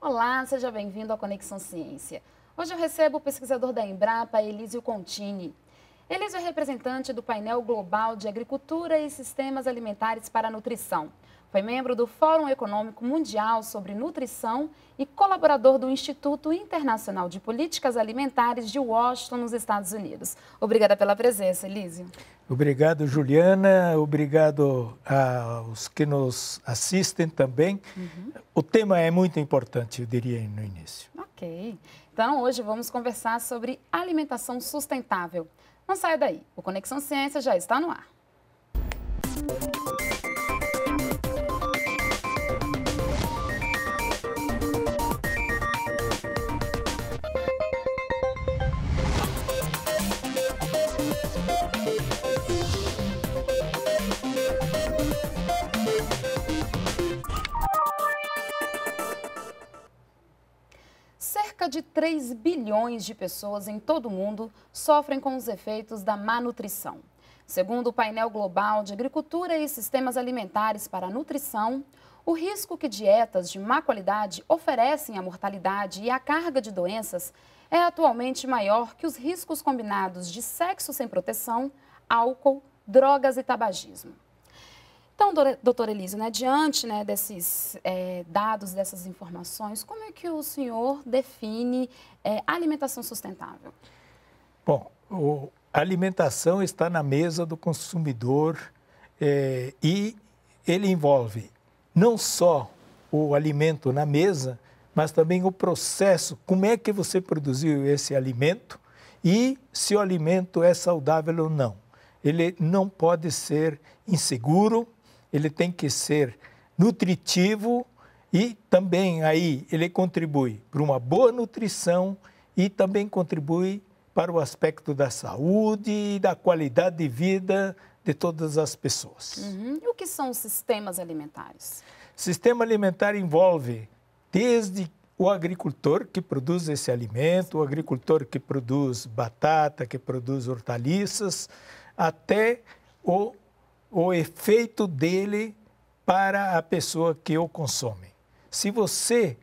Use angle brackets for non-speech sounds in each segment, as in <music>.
Olá, seja bem-vindo ao Conexão Ciência. Hoje eu recebo o pesquisador da Embrapa, Elísio Contini. Elísio é representante do painel global de Agricultura e Sistemas Alimentares para a Nutrição. Foi membro do Fórum Econômico Mundial sobre Nutrição e colaborador do Instituto Internacional de Políticas Alimentares de Washington, nos Estados Unidos. Obrigada pela presença, Elísio. Obrigado, Juliana. Obrigado aos que nos assistem também. Uhum. O tema é muito importante, eu diria no início. Ok. Então, hoje vamos conversar sobre alimentação sustentável. Não saia daí, o Conexão Ciência já está no ar. Música de 3 bilhões de pessoas em todo o mundo sofrem com os efeitos da má nutrição. Segundo o painel global de agricultura e sistemas alimentares para a nutrição, o risco que dietas de má qualidade oferecem à mortalidade e à carga de doenças é atualmente maior que os riscos combinados de sexo sem proteção, álcool, drogas e tabagismo. Então, doutora Elisa, né, diante né, desses é, dados, dessas informações, como é que o senhor define é, alimentação sustentável? Bom, a alimentação está na mesa do consumidor é, e ele envolve não só o alimento na mesa, mas também o processo, como é que você produziu esse alimento e se o alimento é saudável ou não. Ele não pode ser inseguro, ele tem que ser nutritivo e também aí ele contribui para uma boa nutrição e também contribui para o aspecto da saúde e da qualidade de vida de todas as pessoas. Uhum. E o que são sistemas alimentares? Sistema alimentar envolve desde o agricultor que produz esse alimento, o agricultor que produz batata, que produz hortaliças, até o o efeito dele para a pessoa que o consome. Se você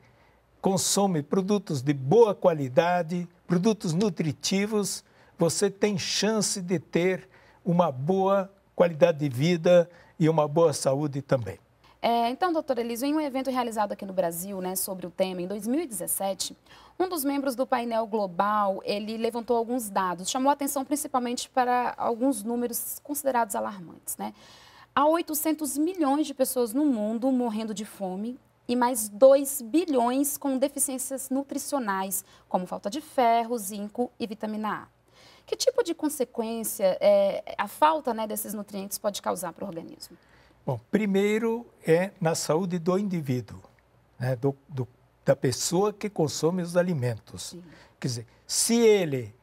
consome produtos de boa qualidade, produtos nutritivos, você tem chance de ter uma boa qualidade de vida e uma boa saúde também. É, então, doutora Elisa, em um evento realizado aqui no Brasil né, sobre o tema em 2017, um dos membros do painel global, ele levantou alguns dados, chamou atenção principalmente para alguns números considerados alarmantes. Né? Há 800 milhões de pessoas no mundo morrendo de fome e mais 2 bilhões com deficiências nutricionais, como falta de ferro, zinco e vitamina A. Que tipo de consequência é, a falta né, desses nutrientes pode causar para o organismo? Bom, primeiro é na saúde do indivíduo, né? do, do, da pessoa que consome os alimentos. Sim. Quer dizer, se ele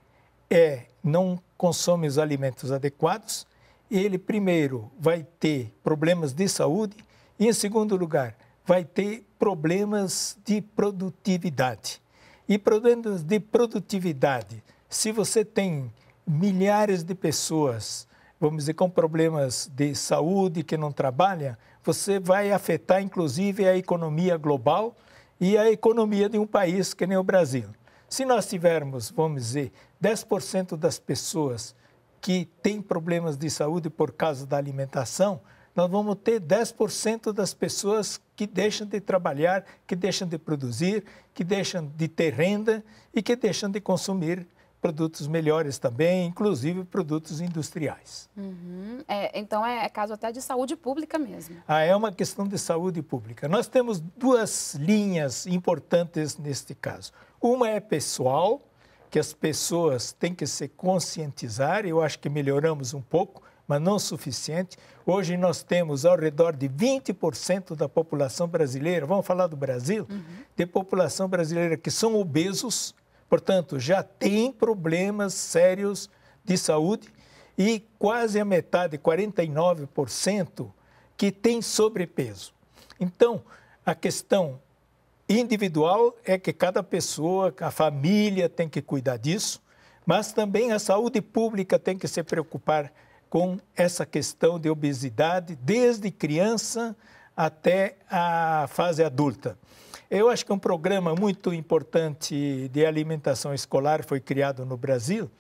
é, não consome os alimentos adequados, ele primeiro vai ter problemas de saúde e, em segundo lugar, vai ter problemas de produtividade. E problemas de produtividade, se você tem milhares de pessoas vamos dizer, com problemas de saúde, que não trabalha, você vai afetar inclusive a economia global e a economia de um país que nem o Brasil. Se nós tivermos, vamos dizer, 10% das pessoas que têm problemas de saúde por causa da alimentação, nós vamos ter 10% das pessoas que deixam de trabalhar, que deixam de produzir, que deixam de ter renda e que deixam de consumir produtos melhores também, inclusive produtos industriais. Uhum. É, então é, é caso até de saúde pública mesmo. Ah, é uma questão de saúde pública. Nós temos duas linhas importantes neste caso. Uma é pessoal, que as pessoas têm que se conscientizar, eu acho que melhoramos um pouco, mas não suficiente. Hoje nós temos ao redor de 20% da população brasileira, vamos falar do Brasil, uhum. de população brasileira que são obesos, Portanto, já tem problemas sérios de saúde e quase a metade, 49%, que tem sobrepeso. Então, a questão individual é que cada pessoa, a família tem que cuidar disso, mas também a saúde pública tem que se preocupar com essa questão de obesidade desde criança até a fase adulta. Eu acho que um programa muito importante de alimentação escolar foi criado no Brasil,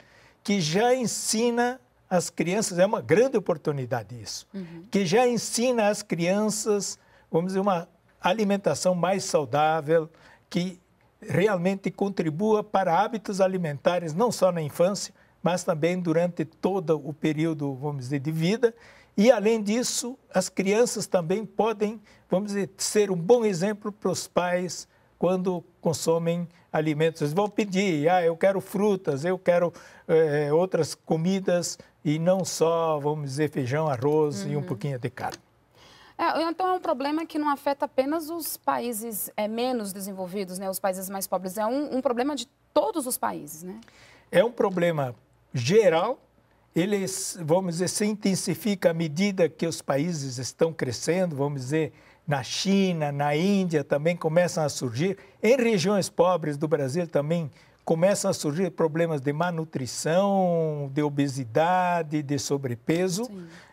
que já ensina as crianças, é uma grande oportunidade isso, uhum. que já ensina as crianças, vamos dizer, uma alimentação mais saudável, que realmente contribua para hábitos alimentares, não só na infância, mas também durante todo o período, vamos dizer, de vida. E, além disso, as crianças também podem, vamos dizer, ser um bom exemplo para os pais quando consomem alimentos. Eles vão pedir, ah, eu quero frutas, eu quero é, outras comidas e não só, vamos dizer, feijão, arroz uhum. e um uhum. pouquinho de carne. É, então é um problema que não afeta apenas os países é, menos desenvolvidos, né, os países mais pobres. É um, um problema de todos os países, né? É um problema geral, ele, vamos dizer, se intensifica à medida que os países estão crescendo, vamos dizer, na China, na Índia também começam a surgir, em regiões pobres do Brasil também começam a surgir problemas de malnutrição, de obesidade, de sobrepeso.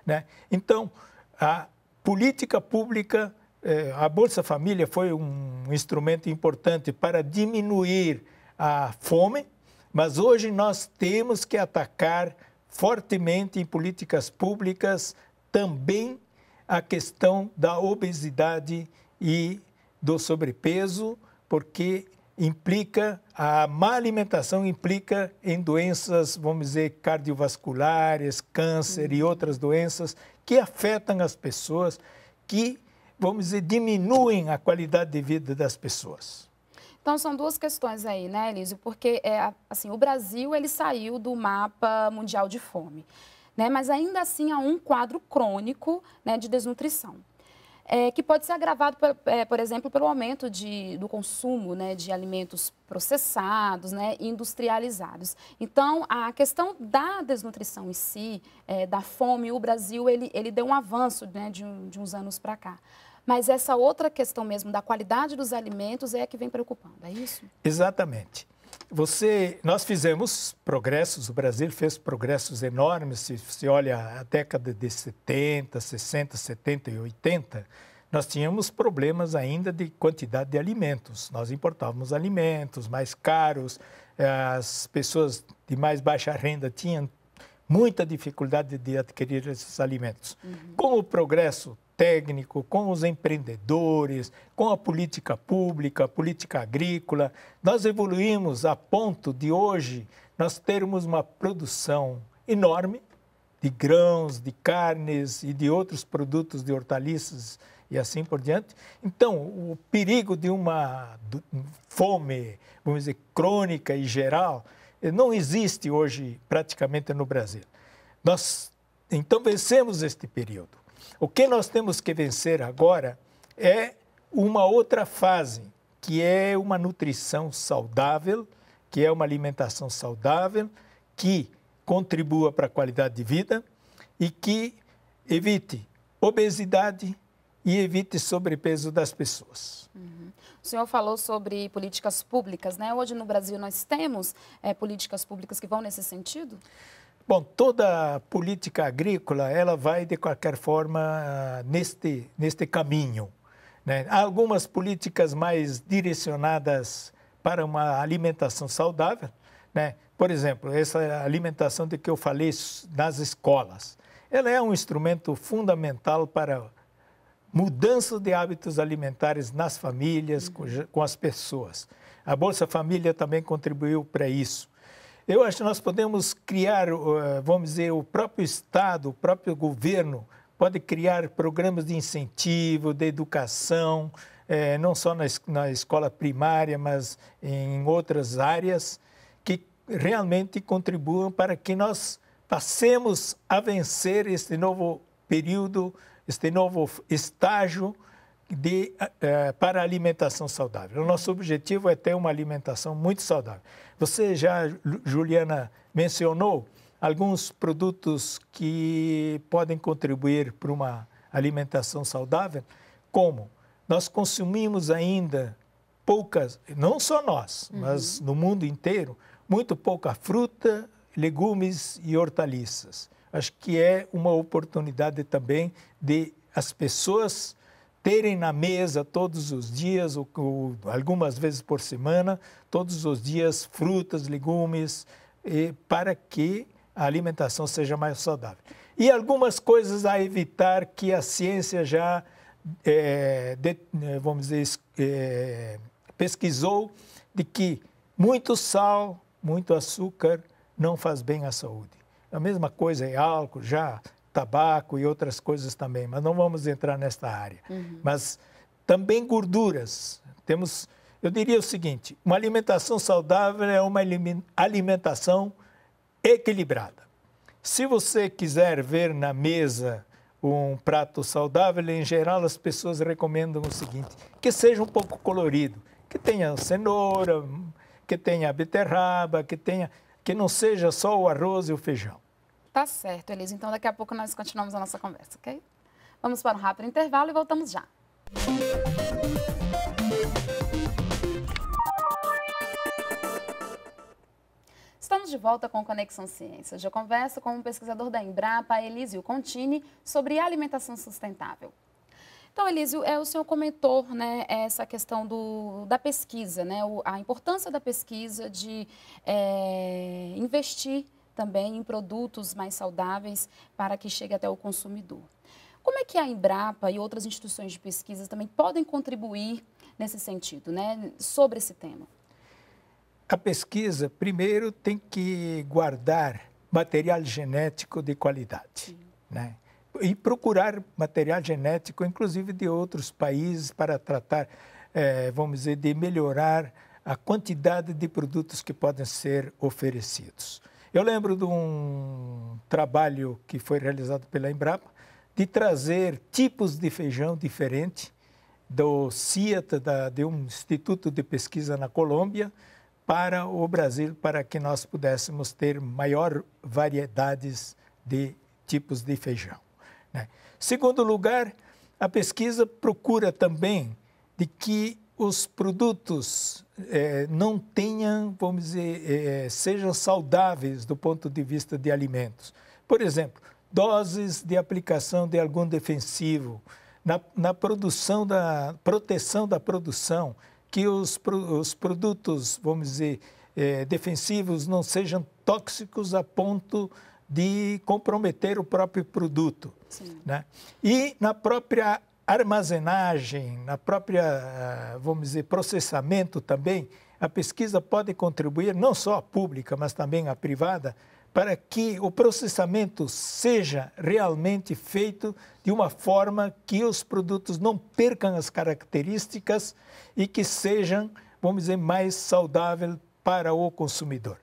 Né? Então, a política pública, eh, a Bolsa Família foi um instrumento importante para diminuir a fome, mas hoje nós temos que atacar fortemente em políticas públicas também a questão da obesidade e do sobrepeso, porque implica a má alimentação implica em doenças, vamos dizer, cardiovasculares, câncer e uhum. outras doenças que afetam as pessoas, que vamos dizer, diminuem a qualidade de vida das pessoas. Então são duas questões aí, né, Elísio? Porque é, assim, o Brasil ele saiu do mapa mundial de fome, né? Mas ainda assim há um quadro crônico né, de desnutrição. É, que pode ser agravado, por, é, por exemplo, pelo aumento de, do consumo né, de alimentos processados, né, industrializados. Então, a questão da desnutrição em si, é, da fome, o Brasil ele, ele deu um avanço né, de, um, de uns anos para cá. Mas essa outra questão mesmo da qualidade dos alimentos é a que vem preocupando, é isso? Exatamente. Você, nós fizemos progressos, o Brasil fez progressos enormes, se, se olha a década de 70, 60, 70 e 80, nós tínhamos problemas ainda de quantidade de alimentos. Nós importávamos alimentos mais caros, as pessoas de mais baixa renda tinham muita dificuldade de adquirir esses alimentos. Uhum. Com o progresso técnico, com os empreendedores, com a política pública, a política agrícola. Nós evoluímos a ponto de hoje nós termos uma produção enorme de grãos, de carnes e de outros produtos de hortaliças e assim por diante. Então, o perigo de uma fome, vamos dizer, crônica e geral, eh, não existe hoje praticamente no Brasil. Nós então vencemos este período. O que nós temos que vencer agora é uma outra fase, que é uma nutrição saudável, que é uma alimentação saudável, que contribua para a qualidade de vida e que evite obesidade e evite sobrepeso das pessoas. Uhum. O senhor falou sobre políticas públicas, né? Hoje no Brasil nós temos é, políticas públicas que vão nesse sentido? Bom, toda política agrícola ela vai de qualquer forma ah, neste neste caminho. Né? Há algumas políticas mais direcionadas para uma alimentação saudável, né? Por exemplo, essa alimentação de que eu falei nas escolas, ela é um instrumento fundamental para mudança de hábitos alimentares nas famílias, uhum. com as pessoas. A Bolsa Família também contribuiu para isso. Eu acho que nós podemos criar, eh, vamos dizer, o próprio Estado, o próprio governo pode criar programas de incentivo, de educação, eh, não só na escola primária, mas em outras áreas, que realmente contribuam para que nós passemos a vencer este novo período, este novo estágio de, é, para a alimentação saudável. O nosso objetivo é ter uma alimentação muito saudável. Você já, Juliana, mencionou alguns produtos que podem contribuir para uma alimentação saudável, como nós consumimos ainda poucas, não só nós, uhum. mas no mundo inteiro, muito pouca fruta, legumes e hortaliças. Acho que é uma oportunidade também de as pessoas terem na mesa todos os dias, ou, ou, algumas vezes por semana, todos os dias frutas, legumes, e, para que a alimentação seja mais saudável. E algumas coisas a evitar que a ciência já, é, de, é, vamos dizer, é, pesquisou de que muito sal, muito açúcar não faz bem à saúde. A mesma coisa é álcool, já tabaco e outras coisas também, mas não vamos entrar nesta área. Uhum. Mas também gorduras. Temos, eu diria o seguinte: uma alimentação saudável é uma alimentação equilibrada. Se você quiser ver na mesa um prato saudável, em geral as pessoas recomendam o seguinte: que seja um pouco colorido, que tenha cenoura, que tenha beterraba, que tenha que não seja só o arroz e o feijão. Tá certo, Elisa. Então, daqui a pouco nós continuamos a nossa conversa, ok? Vamos para um rápido intervalo e voltamos já. Estamos de volta com Conexão Ciência. Hoje eu converso com o um pesquisador da Embrapa, Elísio Contini, sobre alimentação sustentável. Então, Elísio, é, o senhor comentou né, essa questão do, da pesquisa, né, o, a importância da pesquisa de é, investir também em produtos mais saudáveis para que chegue até o consumidor. Como é que a Embrapa e outras instituições de pesquisa também podem contribuir nesse sentido, né, sobre esse tema? A pesquisa, primeiro, tem que guardar material genético de qualidade, né? E procurar material genético, inclusive de outros países, para tratar, eh, vamos dizer, de melhorar a quantidade de produtos que podem ser oferecidos. Eu lembro de um trabalho que foi realizado pela Embrapa de trazer tipos de feijão diferente do CIAT, da, de um instituto de pesquisa na Colômbia, para o Brasil, para que nós pudéssemos ter maior variedades de tipos de feijão. Né? Segundo lugar, a pesquisa procura também de que os produtos é, não tenham, vamos dizer, é, sejam saudáveis do ponto de vista de alimentos. Por exemplo, doses de aplicação de algum defensivo, na, na produção da proteção da produção, que os, os produtos, vamos dizer, é, defensivos não sejam tóxicos a ponto de comprometer o próprio produto. Sim. Né? E na própria armazenagem, na própria, ah, vamos dizer, processamento também, a pesquisa pode contribuir, não só a pública, mas também a privada, para que o processamento seja realmente feito de uma forma que os produtos não percam as características e que sejam, vamos dizer, mais saudável para o consumidor.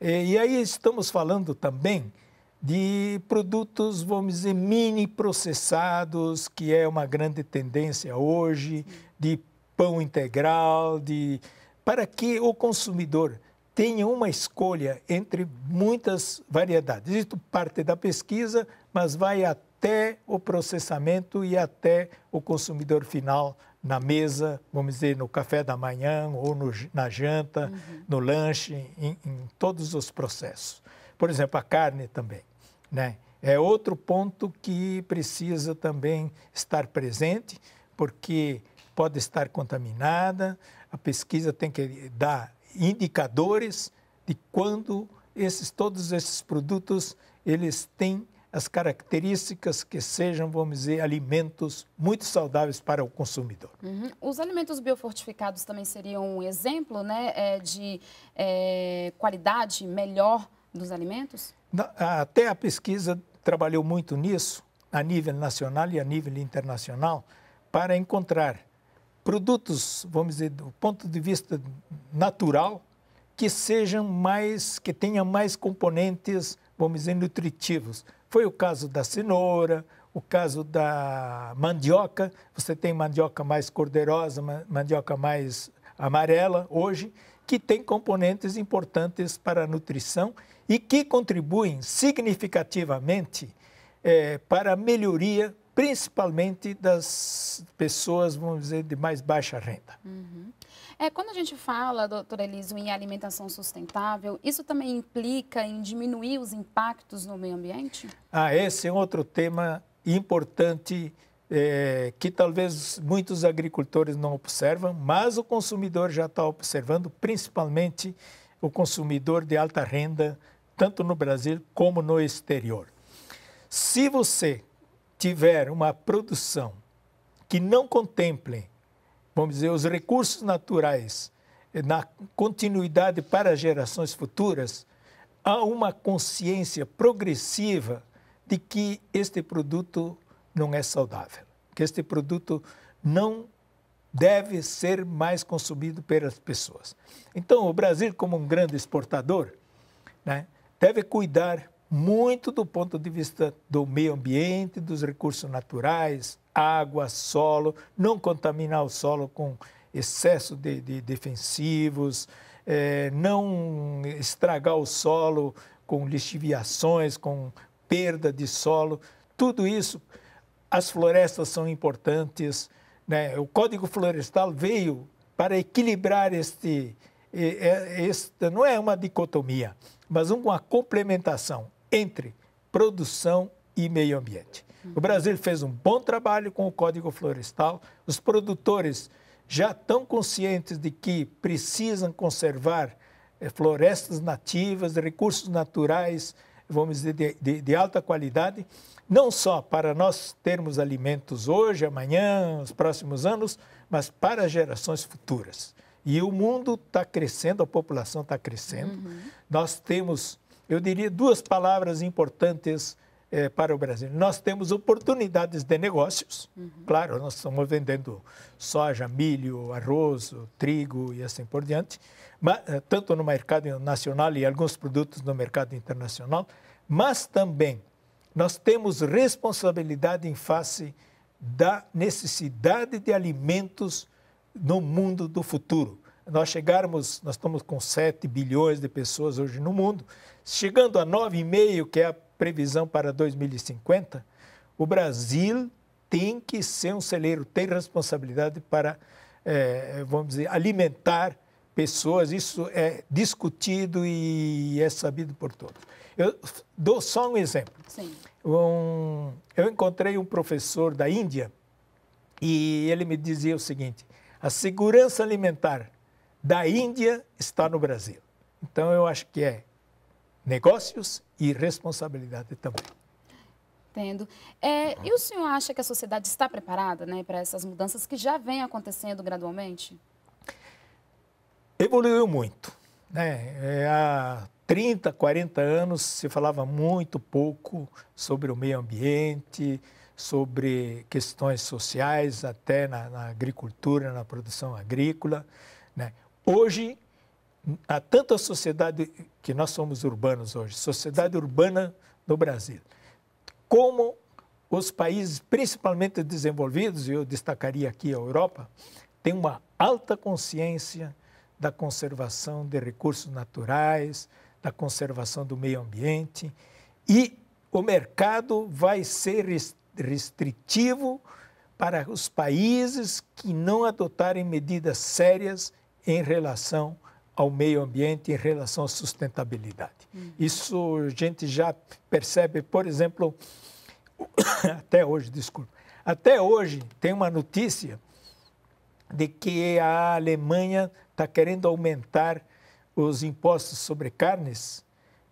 E aí estamos falando também de produtos, vamos dizer, mini processados, que é uma grande tendência hoje, de pão integral, de para que o consumidor tenha uma escolha entre muitas variedades. Isso parte da pesquisa, mas vai até o processamento e até o consumidor final na mesa, vamos dizer, no café da manhã ou no, na janta, uhum. no lanche, em, em todos os processos. Por exemplo, a carne também, né? É outro ponto que precisa também estar presente, porque pode estar contaminada. A pesquisa tem que dar indicadores de quando esses todos esses produtos eles têm as características que sejam, vamos dizer, alimentos muito saudáveis para o consumidor. Uhum. Os alimentos biofortificados também seriam um exemplo né, é, de é, qualidade melhor dos alimentos? Até a pesquisa trabalhou muito nisso, a nível nacional e a nível internacional, para encontrar produtos, vamos dizer, do ponto de vista natural, que sejam mais, que tenham mais componentes, vamos dizer, nutritivos. Foi o caso da cenoura, o caso da mandioca, você tem mandioca mais cordeirosa, mandioca mais amarela hoje, que tem componentes importantes para a nutrição e que contribuem significativamente é, para a melhoria, principalmente das pessoas, vamos dizer, de mais baixa renda. Uhum. É, quando a gente fala, doutora Eliso, em alimentação sustentável, isso também implica em diminuir os impactos no meio ambiente? Ah, esse é outro tema importante é, que talvez muitos agricultores não observam, mas o consumidor já está observando, principalmente o consumidor de alta renda tanto no Brasil como no exterior. Se você tiver uma produção que não contemple, vamos dizer, os recursos naturais na continuidade para gerações futuras, há uma consciência progressiva de que este produto não é saudável, que este produto não deve ser mais consumido pelas pessoas. Então, o Brasil, como um grande exportador, né, deve cuidar muito do ponto de vista do meio ambiente, dos recursos naturais, água, solo, não contaminar o solo com excesso de, de defensivos, é, não estragar o solo com lixiviações, com perda de solo, tudo isso. As florestas são importantes. Né? O Código Florestal veio para equilibrar este, esta é, é não é uma dicotomia, mas uma complementação entre produção e meio ambiente. O Brasil fez um bom trabalho com o Código Florestal, os produtores já estão conscientes de que precisam conservar eh, florestas nativas, recursos naturais, vamos dizer, de, de, de, alta qualidade, não só para nós termos alimentos hoje, amanhã, nos próximos anos, mas para gerações futuras. E o mundo está crescendo, a população está crescendo. Uhum. Nós temos, eu diria, duas palavras importantes é, para o Brasil. Nós temos oportunidades de negócios. Uhum. Claro, nós estamos vendendo soja, milho, arroz, trigo e assim por diante, mas, eh, tanto no mercado nacional e alguns produtos no mercado internacional, mas também nós temos responsabilidade em face da necessidade de alimentos no mundo do futuro. Nós chegarmos, nós estamos com 7 bilhões de pessoas hoje no mundo, chegando a 9,5, que é a previsão para 2050, o Brasil tem que ser um celeiro, tem responsabilidade para, é, vamos dizer, alimentar pessoas. Isso é discutido e é sabido por todos. Eu dou só um exemplo. Um, eu encontrei um professor da Índia e ele me dizia o seguinte: a segurança alimentar da Índia está no Brasil. Então, eu acho que é negócios e responsabilidade também. Entendo. É, e o senhor acha que a sociedade está preparada né, para essas mudanças que já vêm acontecendo gradualmente? Evoluiu muito. Né? É, há 30, 40 anos se falava muito pouco sobre o meio ambiente, sobre questões sociais, até na, na agricultura, na produção agrícola. Né? Hoje, há a sociedade, que nós somos urbanos hoje, sociedade urbana do Brasil, como os países, principalmente desenvolvidos, e eu destacaria aqui a Europa, têm uma alta consciência da conservação de recursos naturais, da conservação do meio ambiente, e o mercado vai ser extremamente restritivo para os países que não adotarem medidas sérias em relação ao meio ambiente, em relação à sustentabilidade. Uhum. Isso a gente já percebe, por exemplo, <coughs> até hoje, desculpa, até hoje tem uma notícia de que a Alemanha está querendo aumentar os impostos sobre carnes,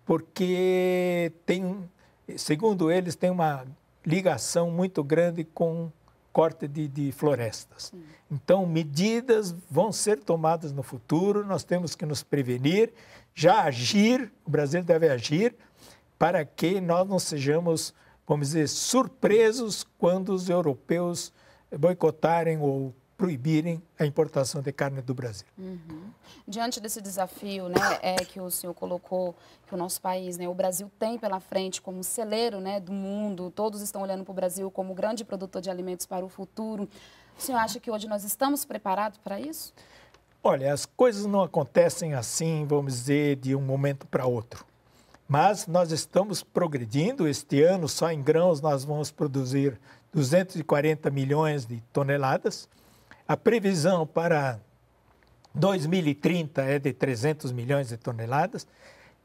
porque tem, segundo eles, tem uma ligação muito grande com corte de, de florestas. Então, medidas vão ser tomadas no futuro, nós temos que nos prevenir, já agir, o Brasil deve agir, para que nós não sejamos, vamos dizer, surpresos quando os europeus boicotarem ou proibirem a importação de carne do Brasil. Uhum. Diante desse desafio, né, é que o senhor colocou que o nosso país, né, o Brasil tem pela frente como celeiro, né, do mundo. Todos estão olhando para o Brasil como grande produtor de alimentos para o futuro. O senhor acha que hoje nós estamos preparados para isso? Olha, as coisas não acontecem assim, vamos dizer, de um momento para outro. Mas nós estamos progredindo. Este ano, só em grãos, nós vamos produzir 240 milhões de toneladas. A previsão para 2030 é de 300 milhões de toneladas.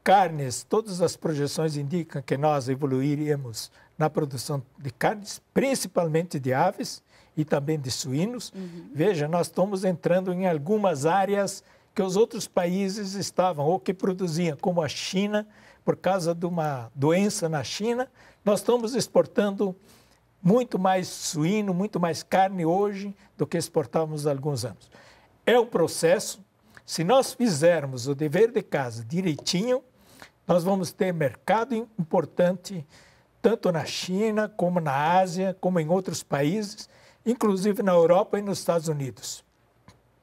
Carnes, todas as projeções indicam que nós evoluiríamos na produção de carnes, principalmente de aves e também de suínos. Uhum. Veja, nós estamos entrando em algumas áreas que os outros países estavam ou que produziam, como a China, por causa de uma doença na China, nós estamos exportando muito mais suíno, muito mais carne hoje do que exportávamos há alguns anos. É um processo. Se nós fizermos o dever de casa direitinho, nós vamos ter mercado importante tanto na China, como na Ásia, como em outros países, inclusive na Europa e nos Estados Unidos.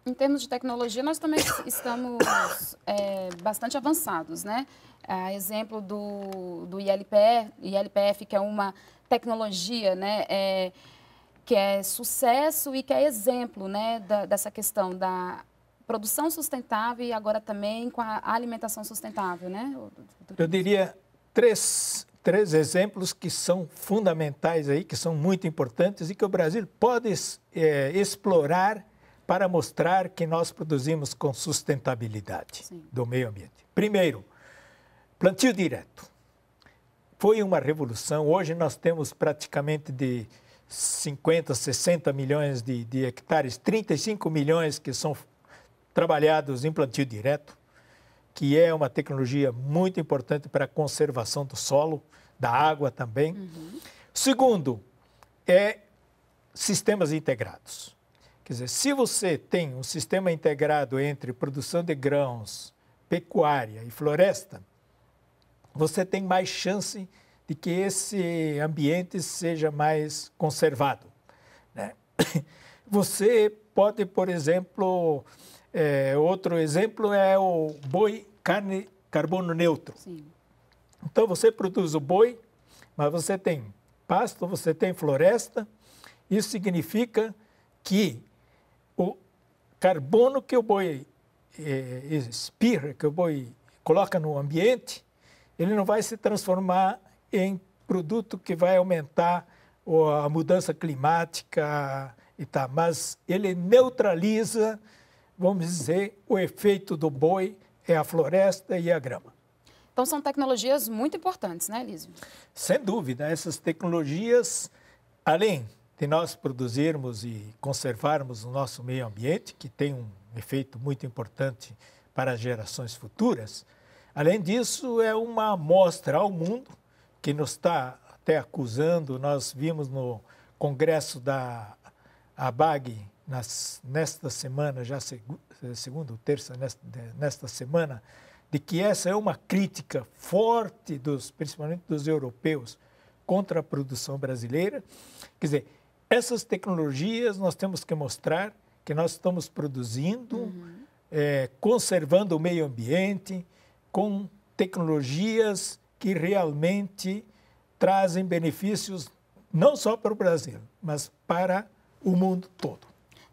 Em termos de tecnologia, nós também estamos é, bastante avançados, né? A exemplo do, do ILPF, ILPF, que é uma tecnologia, né? É, que é sucesso e que é exemplo, né? Da, dessa questão da produção sustentável e agora também com a alimentação sustentável, né? Eu diria três, três exemplos que são fundamentais aí, que são muito importantes e que o Brasil pode é, explorar para mostrar que nós produzimos com sustentabilidade Sim. do meio ambiente. Primeiro, plantio direto. Foi uma revolução. Hoje nós temos praticamente de 50, 60 milhões de, de hectares, 35 milhões que são trabalhados em plantio direto, que é uma tecnologia muito importante para a conservação do solo, da água também. Uhum. Segundo, é sistemas integrados. Quer dizer, se você tem um sistema integrado entre produção de grãos, pecuária e floresta, você tem mais chance de que esse ambiente seja mais conservado. Né? <coughs> Você pode, por exemplo, é, outro exemplo é o boi carne carbono neutro. Sim. Então você produz o boi, mas você tem pasto, você tem floresta. Isso significa que o carbono que o boi é, expira, que o boi coloca no ambiente, ele não vai se transformar em produto que vai aumentar a mudança climática e tal, tá, mas ele neutraliza, vamos dizer, o efeito do boi é a floresta e a grama. Então são tecnologias muito importantes, né, Elísio? Sem dúvida, essas tecnologias, além de nós produzirmos e conservarmos o nosso meio ambiente, que tem um efeito muito importante para as gerações futuras. Além disso, é uma amostra ao mundo que nos está até acusando. Nós vimos no congresso da ABAG, nas, nesta semana, já seg eh, segunda ou terça, nesta, nesta semana, de que essa é uma crítica forte, dos, principalmente dos europeus, contra a produção brasileira. Quer dizer, essas tecnologias nós temos que mostrar que nós estamos produzindo, uhum. é, conservando o meio ambiente, com tecnologias que realmente trazem benefícios não só para o Brasil, mas para o mundo todo.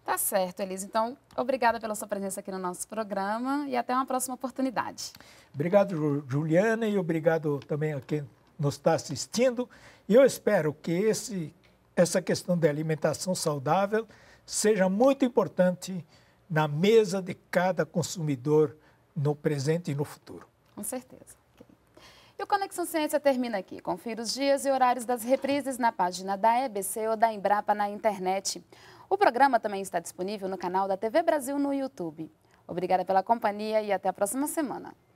Tá certo, Elisa. Então, obrigada pela sua presença aqui no nosso programa e até uma próxima oportunidade. Obrigado, Juliana, e obrigado também a quem nos está assistindo. E eu espero que esse essa questão da alimentação saudável seja muito importante na mesa de cada consumidor no presente e no futuro. Com certeza. E o Conexão Ciência termina aqui. Confira os dias e horários das reprises na página da EBC ou da Embrapa na internet. O programa também está disponível no canal da TV Brasil no YouTube. Obrigada pela companhia e até a próxima semana.